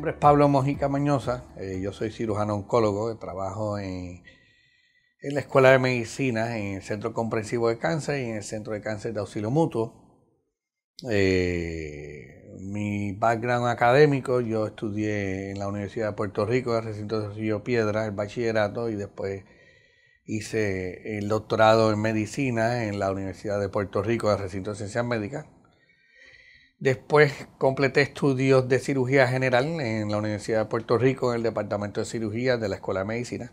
nombre es Pablo Mojica Mañosa, eh, yo soy cirujano oncólogo, eh, trabajo en, la Escuela de Medicina, en el Centro Comprensivo de Cáncer y en el Centro de Cáncer de Auxilio Mutuo. Eh, mi background académico, yo estudié en la Universidad de Puerto Rico, en el recinto de Río Piedra, el bachillerato y después hice el doctorado en medicina en la Universidad de Puerto Rico, en el recinto de Ciencias Médicas. Después completé estudios de cirugía general en la Universidad de Puerto Rico, en el Departamento de Cirugía de la Escuela de Medicina.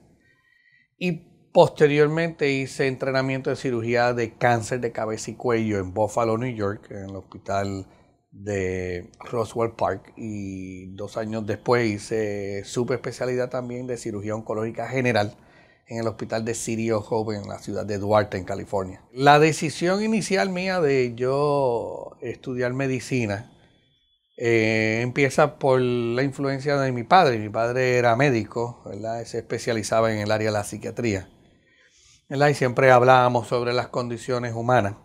Y posteriormente hice entrenamiento de cirugía de cáncer de cabeza y cuello en Buffalo, New York, en el hospital de Roswell Park. Y dos años después hice subespecialidad también de cirugía oncológica general en el hospital de Sirio of Hope en la ciudad de Duarte, en California. La decisión inicial mía de yo estudiar medicina eh, empieza por la influencia de mi padre. Mi padre era médico, se especializaba en el área de la psiquiatría. ¿verdad? Y siempre hablábamos sobre las condiciones humanas.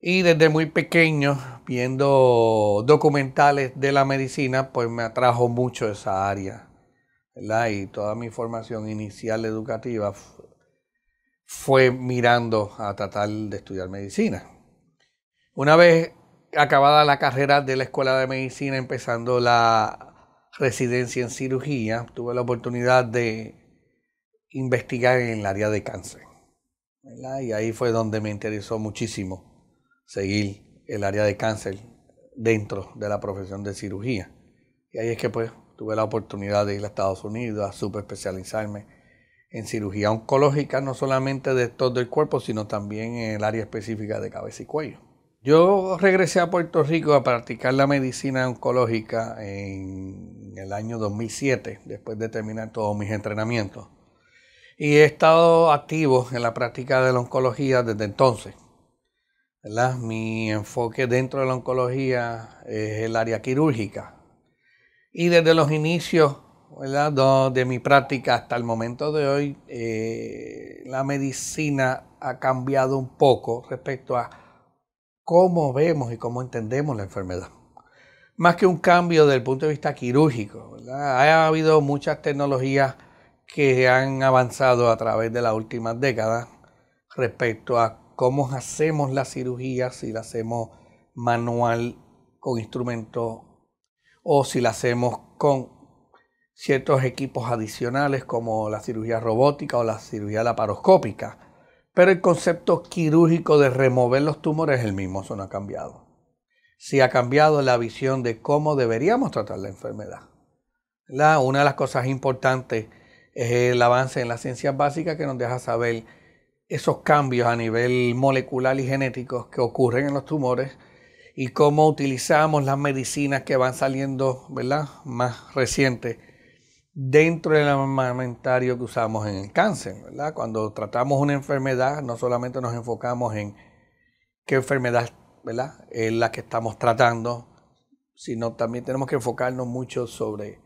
Y desde muy pequeño, viendo documentales de la medicina, pues me atrajo mucho esa área y toda mi formación inicial educativa fue mirando a tratar de estudiar medicina. Una vez acabada la carrera de la Escuela de Medicina, empezando la residencia en cirugía, tuve la oportunidad de investigar en el área de cáncer. Y ahí fue donde me interesó muchísimo seguir el área de cáncer dentro de la profesión de cirugía. Y ahí es que pues tuve la oportunidad de ir a Estados Unidos a super especializarme en cirugía oncológica, no solamente de todo del cuerpo, sino también en el área específica de cabeza y cuello. Yo regresé a Puerto Rico a practicar la medicina oncológica en el año 2007, después de terminar todos mis entrenamientos. Y he estado activo en la práctica de la oncología desde entonces. Mi enfoque dentro de la oncología es el área quirúrgica, y desde los inicios de mi práctica hasta el momento de hoy, eh, la medicina ha cambiado un poco respecto a cómo vemos y cómo entendemos la enfermedad. Más que un cambio desde el punto de vista quirúrgico, ha habido muchas tecnologías que han avanzado a través de las últimas décadas respecto a cómo hacemos la cirugía, si la hacemos manual con instrumentos o si la hacemos con ciertos equipos adicionales como la cirugía robótica o la cirugía laparoscópica. Pero el concepto quirúrgico de remover los tumores es el mismo, eso no ha cambiado. Sí ha cambiado la visión de cómo deberíamos tratar la enfermedad. Una de las cosas importantes es el avance en las ciencias básicas que nos deja saber esos cambios a nivel molecular y genético que ocurren en los tumores y cómo utilizamos las medicinas que van saliendo, ¿verdad? Más recientes dentro del armamentario que usamos en el cáncer, ¿verdad? Cuando tratamos una enfermedad, no solamente nos enfocamos en qué enfermedad, ¿verdad? Es la que estamos tratando, sino también tenemos que enfocarnos mucho sobre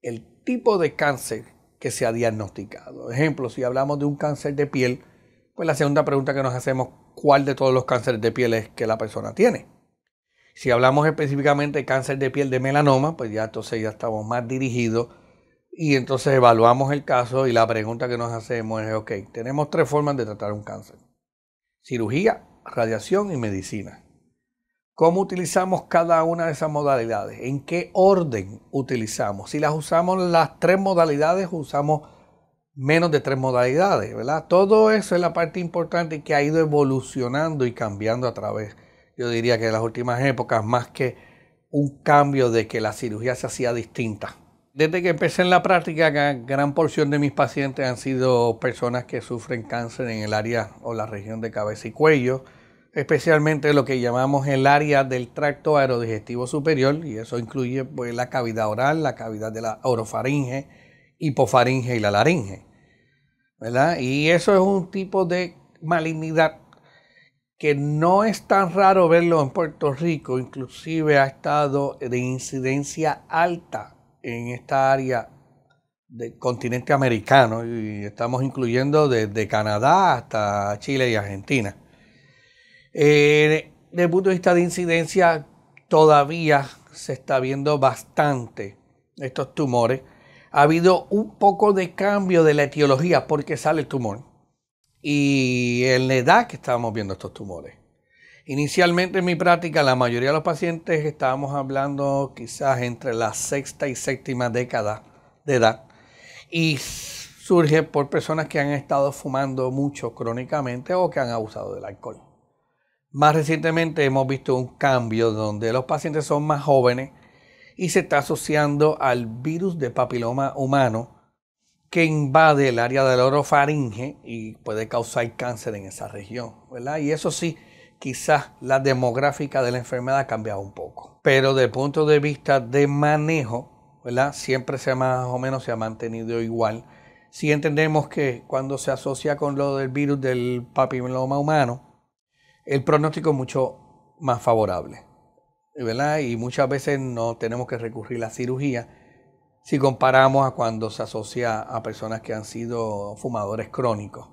el tipo de cáncer que se ha diagnosticado. Ejemplo, si hablamos de un cáncer de piel, pues la segunda pregunta que nos hacemos, ¿cuál de todos los cánceres de piel es que la persona tiene? Si hablamos específicamente de cáncer de piel de melanoma, pues ya entonces ya estamos más dirigidos y entonces evaluamos el caso y la pregunta que nos hacemos es, ok, tenemos tres formas de tratar un cáncer. Cirugía, radiación y medicina. ¿Cómo utilizamos cada una de esas modalidades? ¿En qué orden utilizamos? Si las usamos las tres modalidades, usamos menos de tres modalidades, ¿verdad? Todo eso es la parte importante que ha ido evolucionando y cambiando a través yo diría que en las últimas épocas, más que un cambio de que la cirugía se hacía distinta. Desde que empecé en la práctica, gran porción de mis pacientes han sido personas que sufren cáncer en el área o la región de cabeza y cuello, especialmente lo que llamamos el área del tracto aerodigestivo superior, y eso incluye pues, la cavidad oral, la cavidad de la orofaringe, hipofaringe y la laringe. Y eso es un tipo de malignidad que no es tan raro verlo en Puerto Rico, inclusive ha estado de incidencia alta en esta área del continente americano, y estamos incluyendo desde Canadá hasta Chile y Argentina. Eh, desde el punto de vista de incidencia, todavía se está viendo bastante estos tumores. Ha habido un poco de cambio de la etiología porque sale el tumor y en la edad que estábamos viendo estos tumores. Inicialmente en mi práctica, la mayoría de los pacientes estábamos hablando quizás entre la sexta y séptima década de edad. Y surge por personas que han estado fumando mucho crónicamente o que han abusado del alcohol. Más recientemente hemos visto un cambio donde los pacientes son más jóvenes y se está asociando al virus de papiloma humano que invade el área del orofaringe y puede causar cáncer en esa región, Y eso sí, quizás la demográfica de la enfermedad ha cambiado un poco, pero desde el punto de vista de manejo, Siempre se más o menos se ha mantenido igual. Si entendemos que cuando se asocia con lo del virus del papiloma humano, el pronóstico es mucho más favorable, ¿verdad? Y muchas veces no tenemos que recurrir a la cirugía si comparamos a cuando se asocia a personas que han sido fumadores crónicos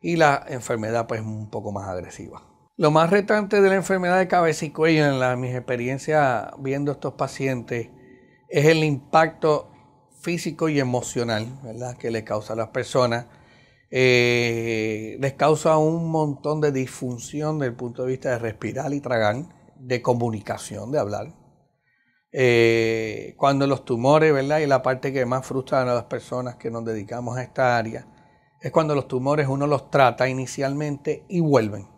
y la enfermedad pues un poco más agresiva. Lo más retante de la enfermedad de cabeza y cuello en la, mis experiencias viendo estos pacientes es el impacto físico y emocional ¿verdad? que le causa a las personas. Eh, les causa un montón de disfunción desde el punto de vista de respirar y tragar, de comunicación, de hablar eh, cuando los tumores, ¿verdad? Y la parte que más frustra a las personas que nos dedicamos a esta área es cuando los tumores uno los trata inicialmente y vuelven.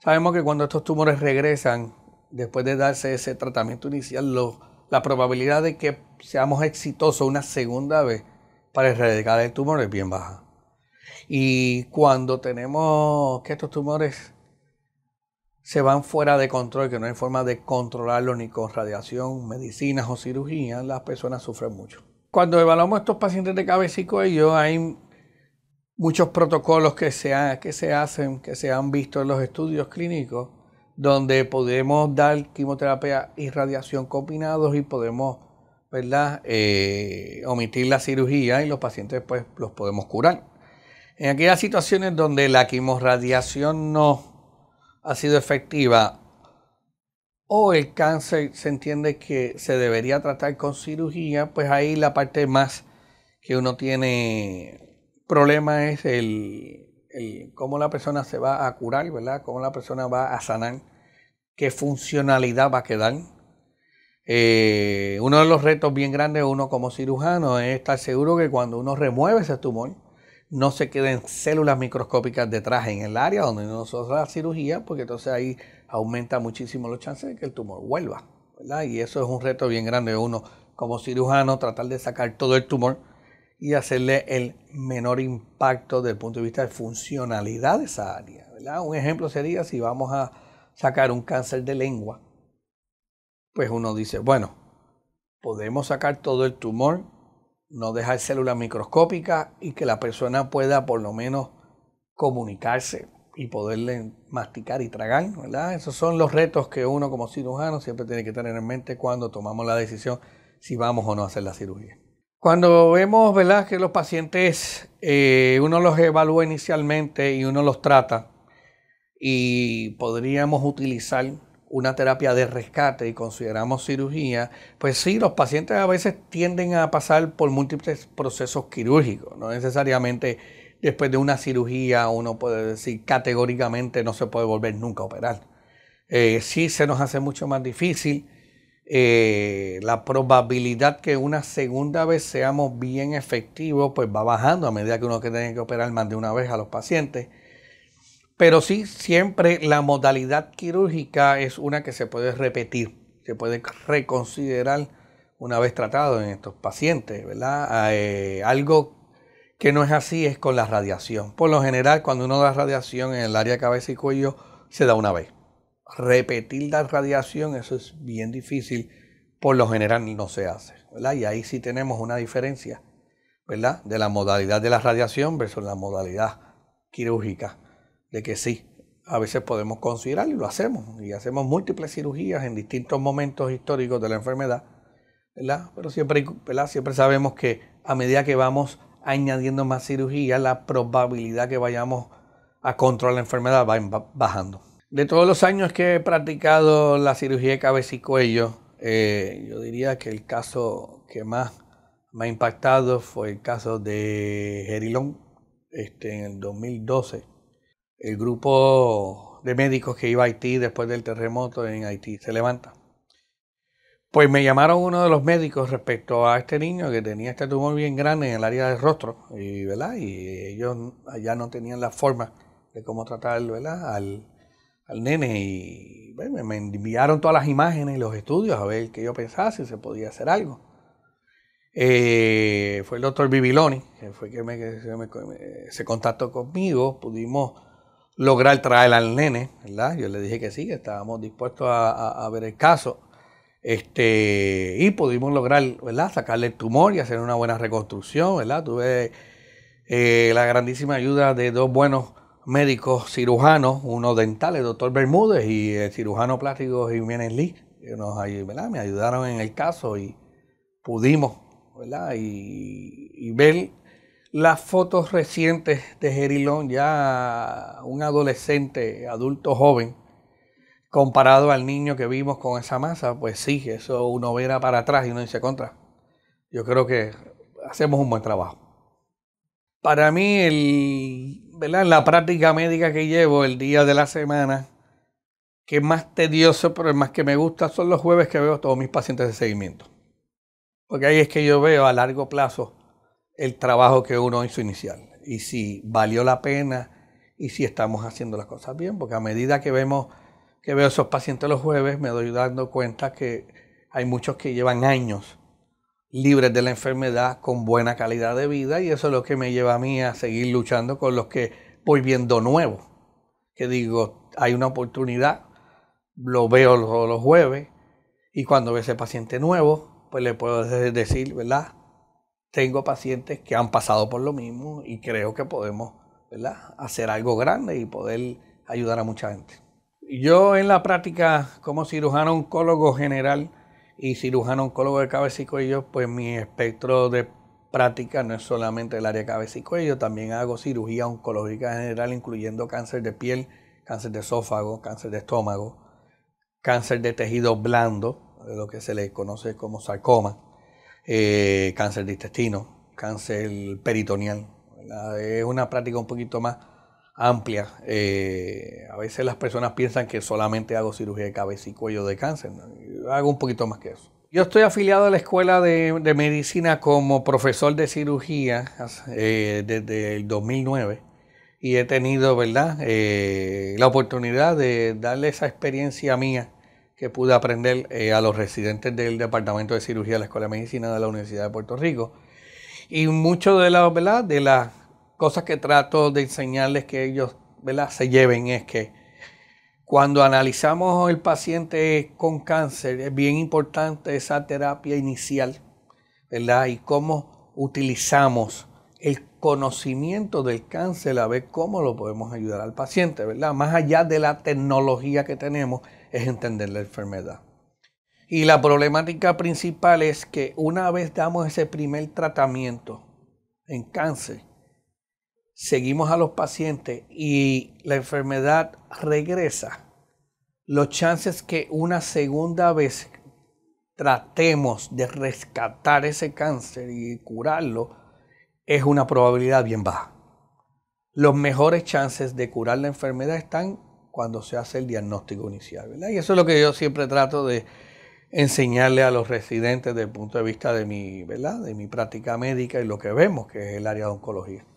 Sabemos que cuando estos tumores regresan, después de darse ese tratamiento inicial, la probabilidad de que seamos exitosos una segunda vez para erradicar el tumor es bien baja. Y cuando tenemos que estos tumores se van fuera de control, que no hay forma de controlarlo ni con radiación, medicinas o cirugía, las personas sufren mucho. Cuando evaluamos estos pacientes de cabeza y cuello, hay muchos protocolos que se, que se hacen, que se han visto en los estudios clínicos, donde podemos dar quimioterapia y radiación combinados y podemos eh, omitir la cirugía y los pacientes pues, los podemos curar. En aquellas situaciones donde la quimorradiación no ha sido efectiva o el cáncer se entiende que se debería tratar con cirugía, pues ahí la parte más que uno tiene problema es el, cómo la persona se va a curar, ¿verdad? Cómo la persona va a sanar, qué funcionalidad va a quedar. Eh, uno de los retos bien grandes uno como cirujano es estar seguro que cuando uno remueve ese tumor, no se queden células microscópicas detrás en el área donde nosotros la cirugía, porque entonces ahí aumenta muchísimo los chances de que el tumor vuelva. ¿verdad? Y eso es un reto bien grande de uno como cirujano, tratar de sacar todo el tumor y hacerle el menor impacto desde el punto de vista de funcionalidad de esa área. Un ejemplo sería si vamos a sacar un cáncer de lengua, pues uno dice, bueno, podemos sacar todo el tumor no dejar células microscópicas y que la persona pueda por lo menos comunicarse y poderle masticar y tragar, ¿verdad? Esos son los retos que uno como cirujano siempre tiene que tener en mente cuando tomamos la decisión si vamos o no a hacer la cirugía. Cuando vemos, ¿verdad?, que los pacientes eh, uno los evalúa inicialmente y uno los trata y podríamos utilizar una terapia de rescate y consideramos cirugía, pues sí, los pacientes a veces tienden a pasar por múltiples procesos quirúrgicos, no necesariamente después de una cirugía uno puede decir categóricamente no se puede volver nunca a operar. Eh, sí se nos hace mucho más difícil. Eh, la probabilidad que una segunda vez seamos bien efectivos, pues va bajando a medida que uno tiene que operar más de una vez a los pacientes. Pero sí, siempre la modalidad quirúrgica es una que se puede repetir, se puede reconsiderar una vez tratado en estos pacientes, ¿verdad? Ah, eh, algo que no es así es con la radiación. Por lo general, cuando uno da radiación en el área cabeza y cuello, se da una vez. Repetir la radiación, eso es bien difícil, por lo general no se hace, Y ahí sí tenemos una diferencia, ¿verdad? De la modalidad de la radiación versus la modalidad quirúrgica de que sí, a veces podemos considerar y lo hacemos, y hacemos múltiples cirugías en distintos momentos históricos de la enfermedad, ¿verdad? Pero siempre, siempre sabemos que a medida que vamos añadiendo más cirugía, la probabilidad que vayamos a controlar la enfermedad va bajando. De todos los años que he practicado la cirugía de cabeza y cuello, eh, yo diría que el caso que más me ha impactado fue el caso de Gerilón este, en el 2012 el grupo de médicos que iba a Haití después del terremoto en Haití se levanta. Pues me llamaron uno de los médicos respecto a este niño que tenía este tumor bien grande en el área del rostro, y, ¿verdad? Y ellos allá no tenían la forma de cómo tratar, ¿verdad? Al, al nene y pues, me enviaron todas las imágenes y los estudios a ver qué yo pensaba, si se podía hacer algo. Eh, fue el doctor Bibiloni, que fue que, se, se contactó conmigo, pudimos lograr traer al nene, ¿verdad? Yo le dije que sí, que estábamos dispuestos a, ver el caso. Este, y pudimos lograr, ¿verdad? Sacarle el tumor y hacer una buena reconstrucción, ¿verdad? Tuve eh, la grandísima ayuda de dos buenos médicos cirujanos, uno dental, el doctor Bermúdez y el cirujano plástico Jiménez Lee, que nos, ¿verdad? me ayudaron en el caso y pudimos ¿verdad? Y, y ver las fotos recientes de Gerilón, ya un adolescente, adulto joven, comparado al niño que vimos con esa masa, pues sí, eso uno verá para atrás y uno dice contra. Yo creo que hacemos un buen trabajo. Para mí, el, ¿verdad? la práctica médica que llevo el día de la semana, que es más tedioso, pero el más que me gusta, son los jueves que veo todos mis pacientes de seguimiento. Porque ahí es que yo veo a largo plazo el trabajo que uno hizo inicial y si valió la pena y si estamos haciendo las cosas bien, porque a medida que vemos que veo esos pacientes los jueves, me doy dando cuenta que hay muchos que llevan años libres de la enfermedad con buena calidad de vida y eso es lo que me lleva a mí a seguir luchando con los que voy viendo nuevos, que digo, hay una oportunidad, lo veo los, los jueves y cuando ve ese paciente nuevo, pues le puedo decir, ¿verdad? tengo pacientes que han pasado por lo mismo y creo que podemos hacer algo grande y poder ayudar a mucha gente. Yo en la práctica como cirujano oncólogo general y cirujano oncólogo de cabeza y cuello, pues mi espectro de práctica no es solamente el área cabeza y cuello, también hago cirugía oncológica general incluyendo cáncer de piel, cáncer de esófago, cáncer de estómago, cáncer de tejido blando, lo que se le conoce como sarcoma eh, cáncer de intestino, cáncer peritoneal. Es una práctica un poquito más amplia. Eh, a veces las personas piensan que solamente hago cirugía de cabeza y cuello de cáncer. Hago un poquito más que eso. Yo estoy afiliado a la Escuela de, Medicina como profesor de cirugía eh, desde el 2009 y he tenido ¿verdad? la oportunidad de darle esa experiencia mía que pude aprender eh, a los residentes del Departamento de Cirugía de la Escuela de Medicina de la Universidad de Puerto Rico. Y mucho de, las cosas que trato de enseñarles que ellos se lleven es que cuando analizamos el paciente con cáncer es bien importante esa terapia inicial, ¿verdad? Y cómo utilizamos el conocimiento del cáncer a ver cómo lo podemos ayudar al paciente, ¿verdad? Más allá de la tecnología que tenemos, es entender la enfermedad. Y la problemática principal es que una vez damos ese primer tratamiento en cáncer, seguimos a los pacientes y la enfermedad regresa, los chances que una segunda vez tratemos de rescatar ese cáncer y curarlo es una probabilidad bien baja. Los mejores chances de curar la enfermedad están cuando se hace el diagnóstico inicial. ¿verdad? Y eso es lo que yo siempre trato de enseñarle a los residentes desde el punto de vista de mi, ¿verdad? de mi práctica médica y lo que vemos, que es el área de oncología.